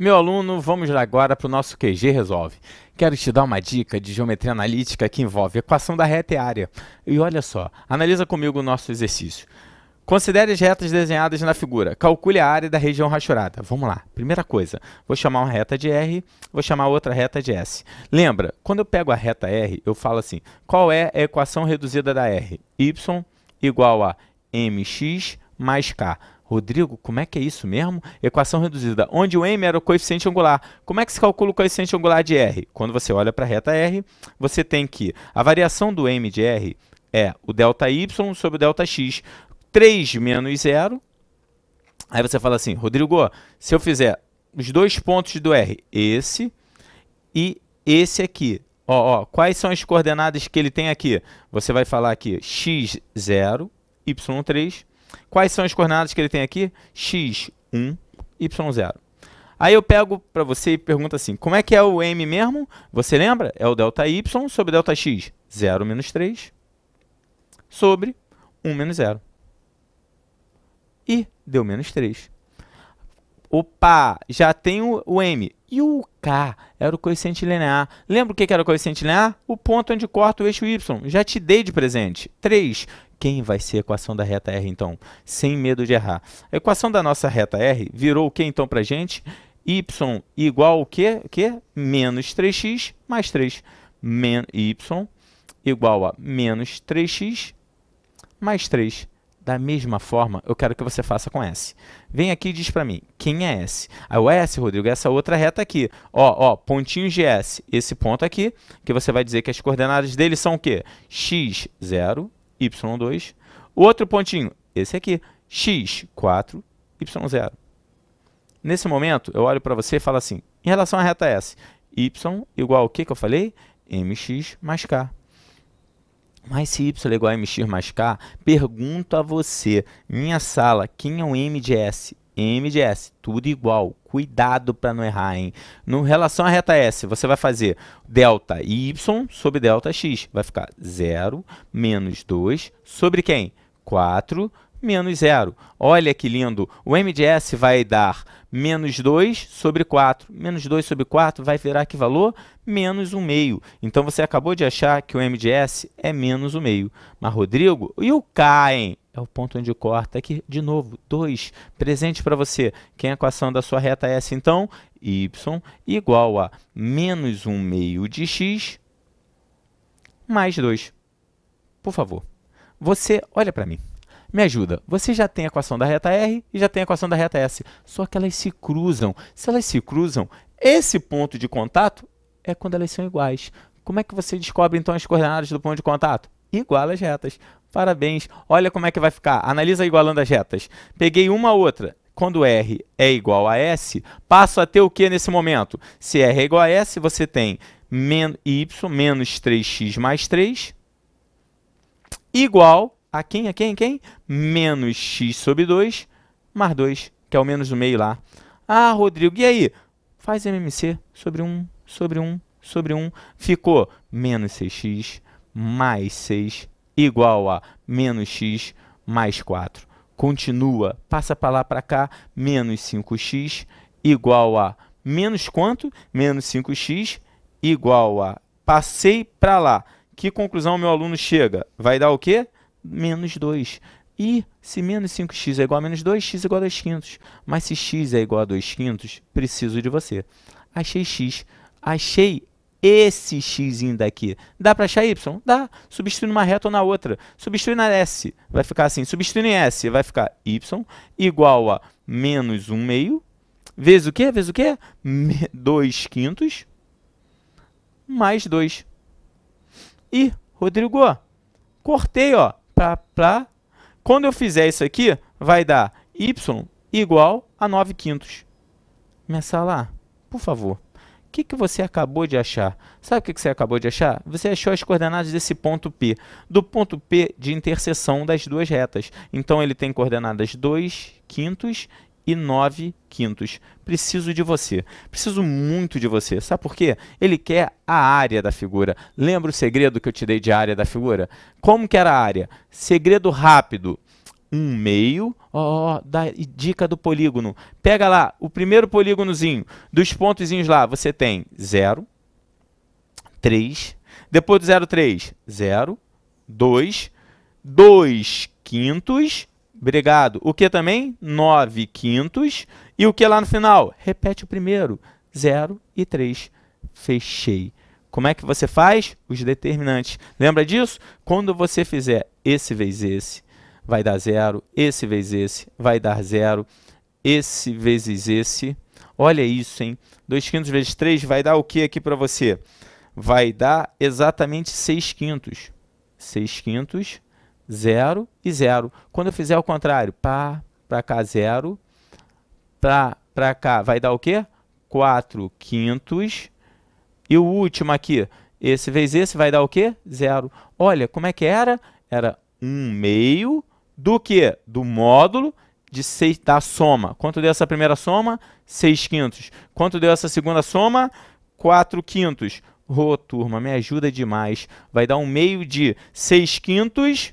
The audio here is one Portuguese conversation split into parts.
Meu aluno, vamos agora para o nosso QG Resolve. Quero te dar uma dica de geometria analítica que envolve equação da reta e área. E olha só, analisa comigo o nosso exercício. Considere as retas desenhadas na figura. Calcule a área da região rachurada. Vamos lá. Primeira coisa, vou chamar uma reta de R, vou chamar outra reta de S. Lembra, quando eu pego a reta R, eu falo assim, qual é a equação reduzida da R? Y igual a mx mais k. Rodrigo, como é que é isso mesmo? Equação reduzida, onde o m era o coeficiente angular. Como é que se calcula o coeficiente angular de r? Quando você olha para a reta r, você tem que a variação do m de r é o delta y sobre o delta x. 3 menos 0. Aí você fala assim, Rodrigo, se eu fizer os dois pontos do r, esse e esse aqui, ó, ó, quais são as coordenadas que ele tem aqui? Você vai falar aqui x0, y3 Quais são as coordenadas que ele tem aqui? x1, y0. Aí eu pego para você e pergunto assim, como é que é o m mesmo? Você lembra? É o Δy sobre Δx, 0 menos 3, sobre 1 menos 0. E deu menos 3. Opa, já tenho o m. E o k era o coeficiente linear. Lembra o que era o coeficiente linear? O ponto onde corta o eixo y. Já te dei de presente. 3. Quem vai ser a equação da reta R, então? Sem medo de errar. A equação da nossa reta R virou o que, então, para a gente? y igual quê? O quê? Menos 3x mais 3. Men y igual a menos 3x mais 3. Da mesma forma, eu quero que você faça com S. Vem aqui e diz para mim, quem é S? o S, Rodrigo, é essa outra reta aqui. Ó, ó, pontinho de S, esse ponto aqui, que você vai dizer que as coordenadas dele são o quê? x, 0, y2. Outro pontinho, esse aqui, x4, y0. Nesse momento, eu olho para você e falo assim, em relação à reta S, y igual o que que eu falei? mx mais k. Mas se y é igual a mx mais k, pergunto a você, minha sala, quem é o m de S? MGS, tudo igual. Cuidado para não errar, hein? No relação à reta S, você vai fazer delta Y sobre delta X. Vai ficar 0 menos 2 sobre quem? 4 menos 0. Olha que lindo. O MDS vai dar menos 2 sobre 4. Menos 2 sobre 4 vai virar que valor? Menos 1 meio. Então, você acabou de achar que o MDS é menos 1 meio. Mas, Rodrigo, e o K, hein? é o ponto onde corta. Aqui, de novo, 2, presente para você. Quem é a equação da sua reta é S, então? Y igual a menos 1 meio de x mais 2. Por favor, você olha para mim. Me ajuda. Você já tem a equação da reta R e já tem a equação da reta S. Só que elas se cruzam. Se elas se cruzam, esse ponto de contato é quando elas são iguais. Como é que você descobre, então, as coordenadas do ponto de contato? Igual às retas. Parabéns. Olha como é que vai ficar. Analisa igualando as retas. Peguei uma outra. Quando R é igual a S, passo a ter o que nesse momento? Se R é igual a S, você tem men Y menos 3x mais 3 igual a quem, a quem, a quem? Menos x sobre 2 mais 2, que é o menos do meio lá. Ah, Rodrigo, e aí? Faz MMC sobre 1, sobre 1, sobre 1. Ficou menos 6x mais 6 igual a menos x mais 4. Continua, passa para lá para cá, menos 5x igual a menos quanto? Menos 5x igual a... Passei para lá. Que conclusão meu aluno chega? Vai dar o quê? Menos 2. E se menos 5x é igual a menos 2, x é igual a 2 quintos. Mas se x é igual a 2 quintos, preciso de você. Achei x. Achei esse x daqui. Dá para achar y? Dá. Substituindo uma reta ou na outra. Substituindo na S, vai ficar assim. Substituindo em S, vai ficar y igual a menos 1 meio, vezes o quê? Vezes o quê? 2 quintos, mais 2. E, Rodrigo, cortei, ó, pra, pra... Quando eu fizer isso aqui, vai dar y igual a 9 quintos. Começa lá, por favor. O que, que você acabou de achar? Sabe o que, que você acabou de achar? Você achou as coordenadas desse ponto P, do ponto P de interseção das duas retas. Então ele tem coordenadas 2 quintos e 9 quintos. Preciso de você. Preciso muito de você. Sabe por quê? Ele quer a área da figura. Lembra o segredo que eu te dei de área da figura? Como que era a área? Segredo rápido um meio, ó, ó, dá dica do polígono. Pega lá o primeiro polígonozinho, dos pontozinhos lá, você tem 0, 3, depois do 0, 3, 0, 2, 2 quintos, obrigado. O que também? 9 quintos. E o que lá no final? Repete o primeiro, 0 e 3, fechei. Como é que você faz? Os determinantes. Lembra disso? Quando você fizer esse vezes esse, vai dar zero, esse vezes esse vai dar zero, esse vezes esse. Olha isso, hein? 2 quintos vezes 3 vai dar o que aqui para você? Vai dar exatamente 6 quintos. 6 quintos, 0 e 0. Quando eu fizer o contrário, pá, para cá, 0. Pá, para cá, vai dar o quê? 4 quintos. E o último aqui, esse vezes esse vai dar o quê? Zero. Olha, como é que era? Era 1 um meio do que? Do módulo de seis, da soma. Quanto deu essa primeira soma? 6 quintos. Quanto deu essa segunda soma? 4 quintos. Ô, oh, turma, me ajuda demais. Vai dar um meio de 6 quintos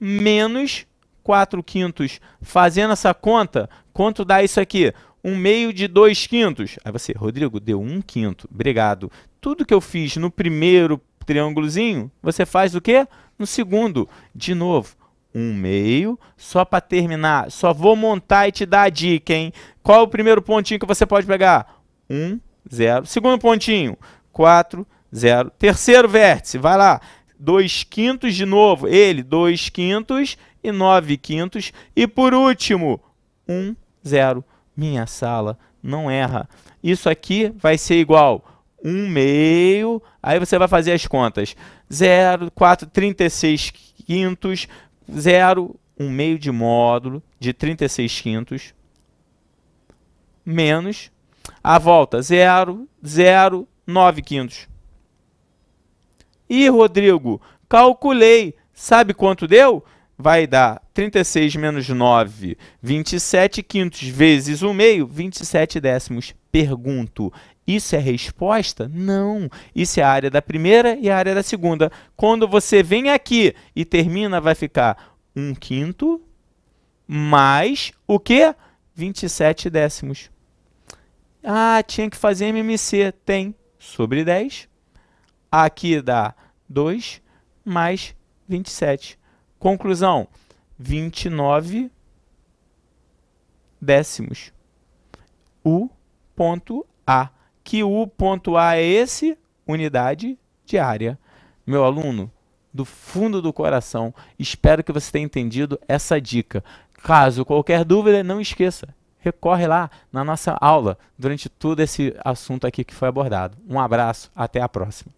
menos 4 quintos. Fazendo essa conta, quanto dá isso aqui? Um meio de 2 quintos. Aí você, Rodrigo, deu 1 um quinto. Obrigado. Tudo que eu fiz no primeiro triângulozinho, você faz o quê? No segundo. De novo, um meio, só para terminar, só vou montar e te dar a dica, hein? Qual é o primeiro pontinho que você pode pegar? 1, um, 0. Segundo pontinho, 4, 0. Terceiro vértice, vai lá, 2 quintos de novo, ele, 2 quintos e 9 quintos. E por último, 1, um, 0. Minha sala não erra. Isso aqui vai ser igual um meio, aí você vai fazer as contas. 0, 4, 36 quintos, 0, 1 um meio de módulo de 36 quintos, menos a volta 0, 0, 9 quintos. E, Rodrigo, calculei. Sabe quanto deu? Vai dar 36 menos 9, 27 quintos, vezes 1 meio, 27 décimos. Pergunto, isso é resposta? Não. Isso é a área da primeira e a área da segunda. Quando você vem aqui e termina, vai ficar 1 quinto mais o quê? 27 décimos. Ah, tinha que fazer MMC. Tem. Sobre 10. Aqui dá 2 mais 27. Conclusão, 29 décimos. U ponto A que o ponto A é esse, unidade de área. Meu aluno, do fundo do coração, espero que você tenha entendido essa dica. Caso qualquer dúvida, não esqueça, recorre lá na nossa aula durante todo esse assunto aqui que foi abordado. Um abraço, até a próxima.